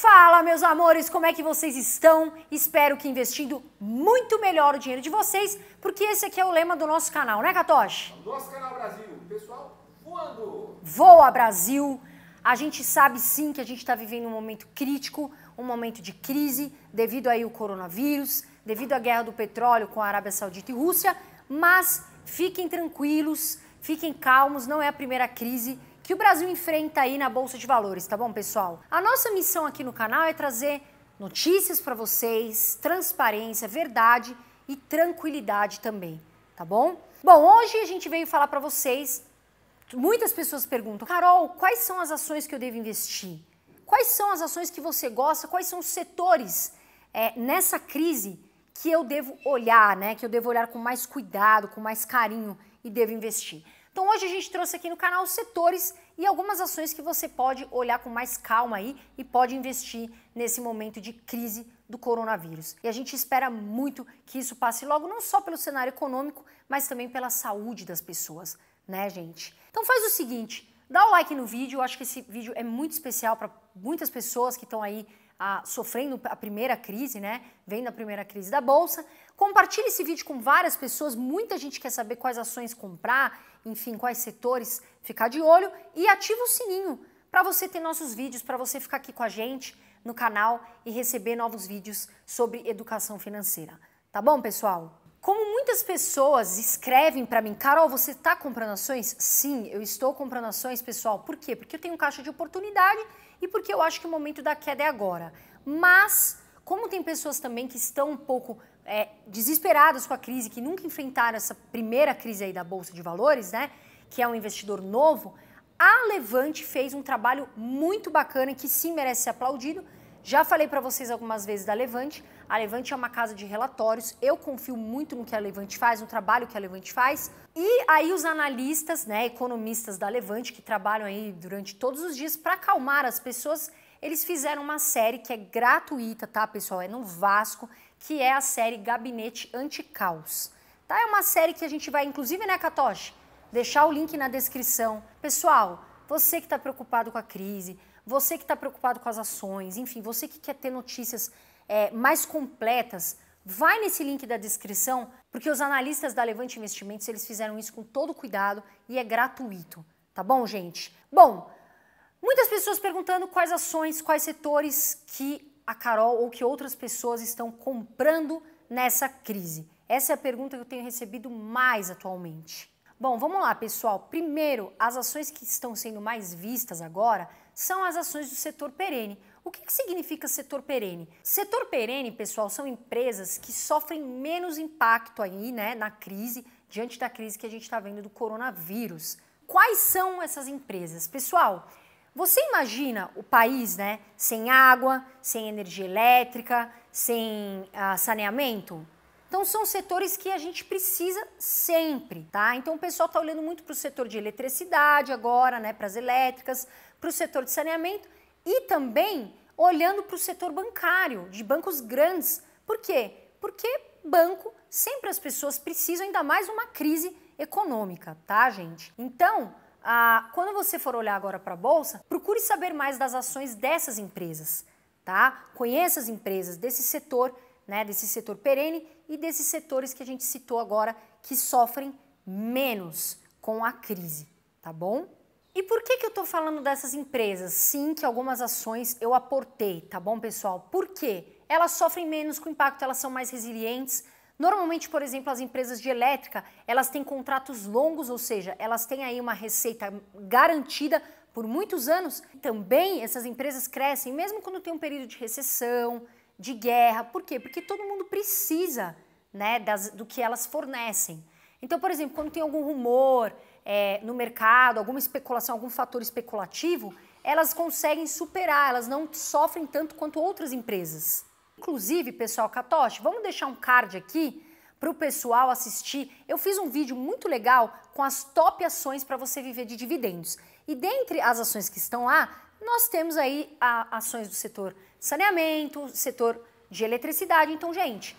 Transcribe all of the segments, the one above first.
Fala, meus amores, como é que vocês estão? Espero que investindo muito melhor o dinheiro de vocês, porque esse aqui é o lema do nosso canal, né, Katoshi? Nosso canal Brasil, pessoal voando! Voa, Brasil! A gente sabe sim que a gente está vivendo um momento crítico, um momento de crise, devido aí o coronavírus, devido à guerra do petróleo com a Arábia Saudita e Rússia, mas fiquem tranquilos, fiquem calmos, não é a primeira crise que o Brasil enfrenta aí na Bolsa de Valores, tá bom, pessoal? A nossa missão aqui no canal é trazer notícias para vocês, transparência, verdade e tranquilidade também, tá bom? Bom, hoje a gente veio falar para vocês. Muitas pessoas perguntam, Carol, quais são as ações que eu devo investir? Quais são as ações que você gosta? Quais são os setores é, nessa crise que eu devo olhar, né? Que eu devo olhar com mais cuidado, com mais carinho e devo investir. Então hoje a gente trouxe aqui no canal setores e algumas ações que você pode olhar com mais calma aí e pode investir nesse momento de crise do coronavírus. E a gente espera muito que isso passe logo, não só pelo cenário econômico, mas também pela saúde das pessoas, né, gente? Então faz o seguinte, dá o like no vídeo, eu acho que esse vídeo é muito especial para muitas pessoas que estão aí a, ah, sofrendo a primeira crise, né? Vendo a primeira crise da bolsa. Compartilhe esse vídeo com várias pessoas, muita gente quer saber quais ações comprar, enfim, quais setores ficar de olho e ativa o sininho para você ter nossos vídeos, para você ficar aqui com a gente no canal e receber novos vídeos sobre educação financeira. Tá bom, pessoal? Como muitas pessoas escrevem para mim, Carol, você está comprando ações? Sim, eu estou comprando ações, pessoal. Por quê? Porque eu tenho caixa de oportunidade e porque eu acho que o momento da queda é agora. Mas como tem pessoas também que estão um pouco é, desesperadas com a crise, que nunca enfrentaram essa primeira crise aí da Bolsa de Valores, né? Que é um investidor novo, a Levante fez um trabalho muito bacana que sim merece ser aplaudido. Já falei para vocês algumas vezes da Levante. A Levante é uma casa de relatórios. Eu confio muito no que a Levante faz, no trabalho que a Levante faz. E aí os analistas, né, economistas da Levante que trabalham aí durante todos os dias para acalmar as pessoas, eles fizeram uma série que é gratuita, tá, pessoal? É no Vasco, que é a série Gabinete Anticaos. Tá? É uma série que a gente vai, inclusive, né, Katoshi? Deixar o link na descrição. Pessoal, você que está preocupado com a crise, você que está preocupado com as ações, enfim, você que quer ter notícias é, mais completas, vai nesse link da descrição, porque os analistas da Levante Investimentos, eles fizeram isso com todo cuidado e é gratuito, tá bom, gente? Bom, Muitas pessoas perguntando quais ações, quais setores que a Carol ou que outras pessoas estão comprando nessa crise. Essa é a pergunta que eu tenho recebido mais atualmente. Bom, vamos lá, pessoal. Primeiro, as ações que estão sendo mais vistas agora são as ações do setor perene. O que, que significa setor perene? Setor perene, pessoal, são empresas que sofrem menos impacto aí, né, na crise, diante da crise que a gente está vendo do coronavírus. Quais são essas empresas? Pessoal, você imagina o país, né, sem água, sem energia elétrica, sem ah, saneamento? Então são setores que a gente precisa sempre, tá? Então o pessoal está olhando muito para o setor de eletricidade agora, né, para as elétricas, para o setor de saneamento e também olhando para o setor bancário, de bancos grandes. Por quê? Porque banco sempre as pessoas precisam, ainda mais uma crise econômica, tá, gente? Então ah, quando você for olhar agora para a bolsa, procure saber mais das ações dessas empresas, tá? Conheça as empresas desse setor, né, desse setor perene e desses setores que a gente citou agora que sofrem menos com a crise, tá bom? E por que, que eu estou falando dessas empresas? Sim, que algumas ações eu aportei, tá bom, pessoal? Por quê? Elas sofrem menos com o impacto, elas são mais resilientes, Normalmente, por exemplo, as empresas de elétrica, elas têm contratos longos, ou seja, elas têm aí uma receita garantida por muitos anos. Também essas empresas crescem, mesmo quando tem um período de recessão, de guerra. Por quê? Porque todo mundo precisa né, das, do que elas fornecem. Então, por exemplo, quando tem algum rumor é, no mercado, alguma especulação, algum fator especulativo, elas conseguem superar, elas não sofrem tanto quanto outras empresas. Inclusive, pessoal, Catoche, vamos deixar um card aqui para o pessoal assistir. Eu fiz um vídeo muito legal com as top ações para você viver de dividendos. E dentre as ações que estão lá, nós temos aí ações do setor saneamento, setor de eletricidade. Então, gente,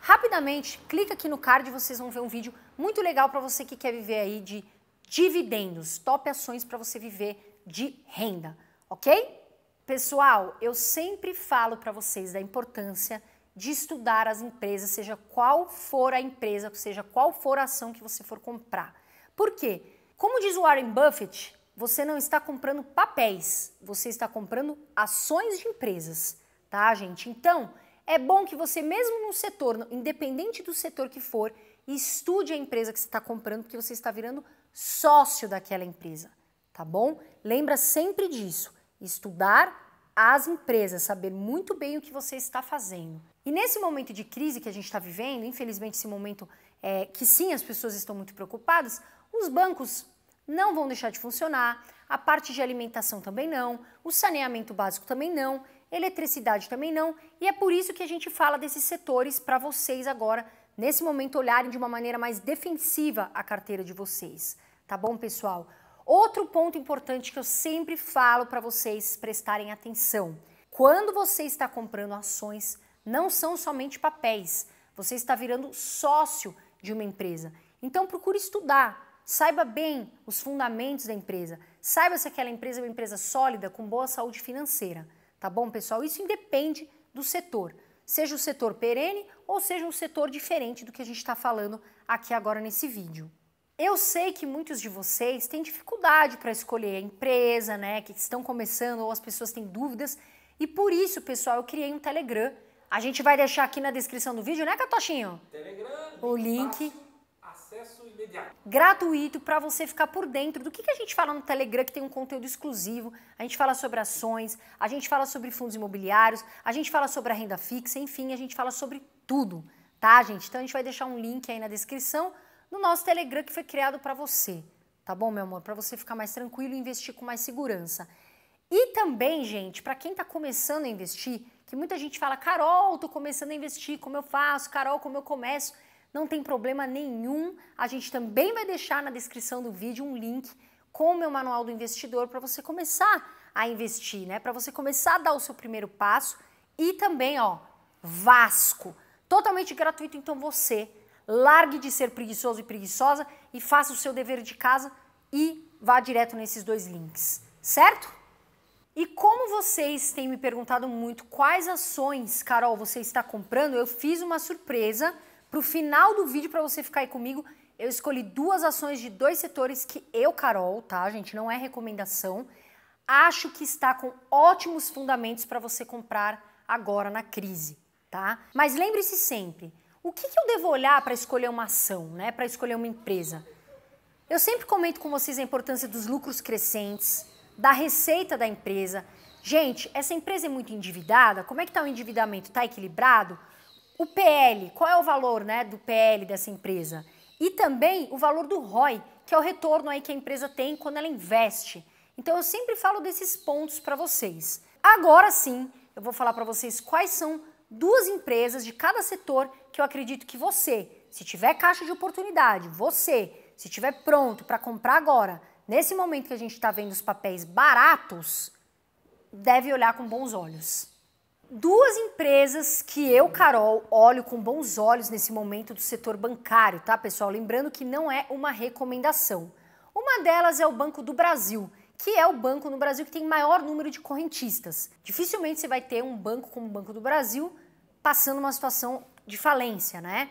rapidamente, clica aqui no card e vocês vão ver um vídeo muito legal para você que quer viver aí de dividendos, top ações para você viver de renda, ok? Pessoal, eu sempre falo para vocês da importância de estudar as empresas, seja qual for a empresa, seja qual for a ação que você for comprar. Por quê? Como diz Warren Buffett, você não está comprando papéis, você está comprando ações de empresas, tá, gente? Então, é bom que você, mesmo no setor, independente do setor que for, estude a empresa que você está comprando, porque você está virando sócio daquela empresa, tá bom? Lembra sempre disso. Estudar as empresas, saber muito bem o que você está fazendo. E nesse momento de crise que a gente está vivendo, infelizmente, esse momento é, que sim, as pessoas estão muito preocupadas, os bancos não vão deixar de funcionar, a parte de alimentação também não, o saneamento básico também não, eletricidade também não, e é por isso que a gente fala desses setores para vocês agora, nesse momento, olharem de uma maneira mais defensiva a carteira de vocês. Tá bom, pessoal? Outro ponto importante que eu sempre falo para vocês prestarem atenção: quando você está comprando ações, não são somente papéis. Você está virando sócio de uma empresa. Então procure estudar, saiba bem os fundamentos da empresa, saiba se aquela empresa é uma empresa sólida com boa saúde financeira, tá bom, pessoal? Isso independe do setor, seja o setor perene ou seja um setor diferente do que a gente está falando aqui agora nesse vídeo. Eu sei que muitos de vocês têm dificuldade para escolher a empresa, né, que estão começando ou as pessoas têm dúvidas, e por isso, pessoal, eu criei um Telegram. A gente vai deixar aqui na descrição do vídeo, né, Catochinho? Telegram, o link fácil, acesso imediato. Gratuito para você ficar por dentro do que, que a gente fala no Telegram, que tem um conteúdo exclusivo. A gente fala sobre ações, a gente fala sobre fundos imobiliários, a gente fala sobre a renda fixa, enfim, a gente fala sobre tudo, tá, gente? Então a gente vai deixar um link aí na descrição no nosso Telegram que foi criado para você, tá bom, meu amor? Para você ficar mais tranquilo e investir com mais segurança. E também, gente, para quem está começando a investir, que muita gente fala, Carol, tô começando a investir, como eu faço? Carol, como eu começo? Não tem problema nenhum. A gente também vai deixar na descrição do vídeo um link com o meu manual do investidor para você começar a investir, né? Para você começar a dar o seu primeiro passo e também, ó, Vasco, totalmente gratuito. Então você largue de ser preguiçoso e preguiçosa e faça o seu dever de casa e vá direto nesses dois links, certo? E como vocês têm me perguntado muito quais ações, Carol, você está comprando, eu fiz uma surpresa para o final do vídeo para você ficar aí comigo. Eu escolhi duas ações de dois setores que eu, Carol, tá, gente, não é recomendação, acho que está com ótimos fundamentos para você comprar agora na crise, tá? Mas lembre-se sempre, o que, que eu devo olhar para escolher uma ação, né? para escolher uma empresa? Eu sempre comento com vocês a importância dos lucros crescentes, da receita da empresa. Gente, essa empresa é muito endividada? Como é que está o endividamento? Está equilibrado? O PL, qual é o valor né, do PL dessa empresa? E também o valor do ROI, que é o retorno aí que a empresa tem quando ela investe. Então eu sempre falo desses pontos para vocês. Agora sim, eu vou falar para vocês quais são duas empresas de cada setor que eu acredito que você, se tiver caixa de oportunidade, você, se tiver pronto para comprar agora, nesse momento que a gente está vendo os papéis baratos, deve olhar com bons olhos. Duas empresas que eu, Carol, olho com bons olhos nesse momento do setor bancário, tá, pessoal? Lembrando que não é uma recomendação. Uma delas é o Banco do Brasil, que é o banco no Brasil que tem maior número de correntistas. Dificilmente você vai ter um banco como o Banco do Brasil passando uma situação de falência, né?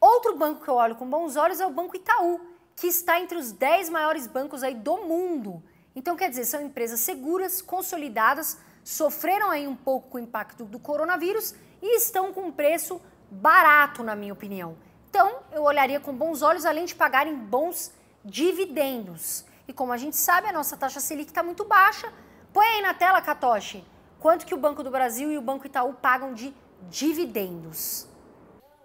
Outro banco que eu olho com bons olhos é o Banco Itaú, que está entre os 10 maiores bancos aí do mundo. Então, quer dizer, são empresas seguras, consolidadas, sofreram aí um pouco com o impacto do coronavírus e estão com um preço barato, na minha opinião. Então, eu olharia com bons olhos, além de pagarem bons dividendos. E como a gente sabe, a nossa taxa Selic está muito baixa. Põe aí na tela, Katoshi, quanto que o Banco do Brasil e o Banco Itaú pagam de dividendos.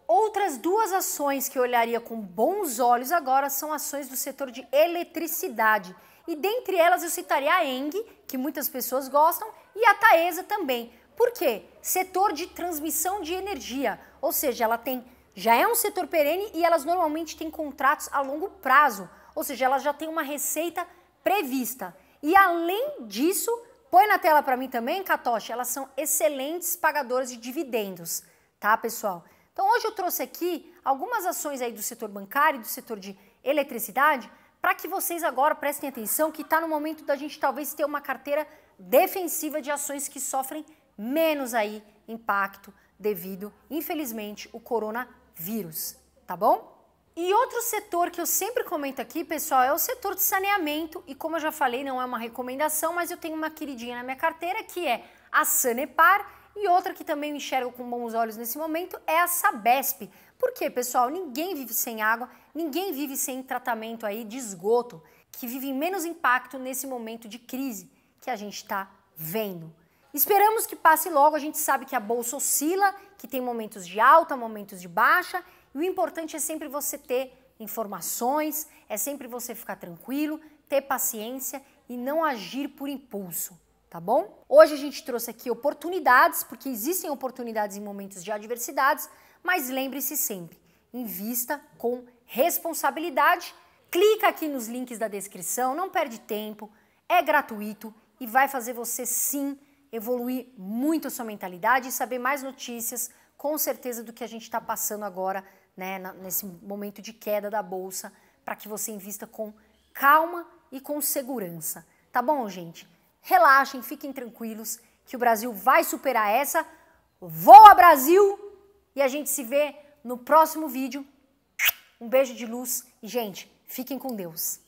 Outras duas ações que eu olharia com bons olhos agora são ações do setor de eletricidade. E dentre elas eu citaria a ENG, que muitas pessoas gostam, e a Taesa também. Por quê? Setor de transmissão de energia, ou seja, ela tem já é um setor perene e elas normalmente têm contratos a longo prazo, ou seja, elas já têm uma receita prevista. E além disso, põe na tela para mim também, Katoshi, elas são excelentes pagadoras de dividendos, tá, pessoal? Então hoje eu trouxe aqui algumas ações aí do setor bancário e do setor de eletricidade para que vocês agora prestem atenção que está no momento da gente talvez ter uma carteira defensiva de ações que sofrem menos aí impacto devido, infelizmente, o coronavírus, tá bom? E outro setor que eu sempre comento aqui, pessoal, é o setor de saneamento e como eu já falei, não é uma recomendação, mas eu tenho uma queridinha na minha carteira que é a Sanepar e outra que também eu enxergo com bons olhos nesse momento é a Sabesp. Por quê, pessoal? Ninguém vive sem água, ninguém vive sem tratamento aí de esgoto, que vive menos impacto nesse momento de crise que a gente está vendo. Esperamos que passe logo, a gente sabe que a bolsa oscila, que tem momentos de alta, momentos de baixa, e o importante é sempre você ter informações, é sempre você ficar tranquilo, ter paciência e não agir por impulso tá bom? Hoje a gente trouxe aqui oportunidades, porque existem oportunidades em momentos de adversidades, mas lembre-se sempre, invista com responsabilidade. Clica aqui nos links da descrição, não perde tempo, é gratuito e vai fazer você sim evoluir muito a sua mentalidade e saber mais notícias, com certeza, do que a gente está passando agora, né, nesse momento de queda da bolsa, para que você invista com calma e com segurança. Tá bom, gente? relaxem, fiquem tranquilos, que o Brasil vai superar essa. Voa Brasil! E a gente se vê no próximo vídeo. Um beijo de luz e, gente, fiquem com Deus.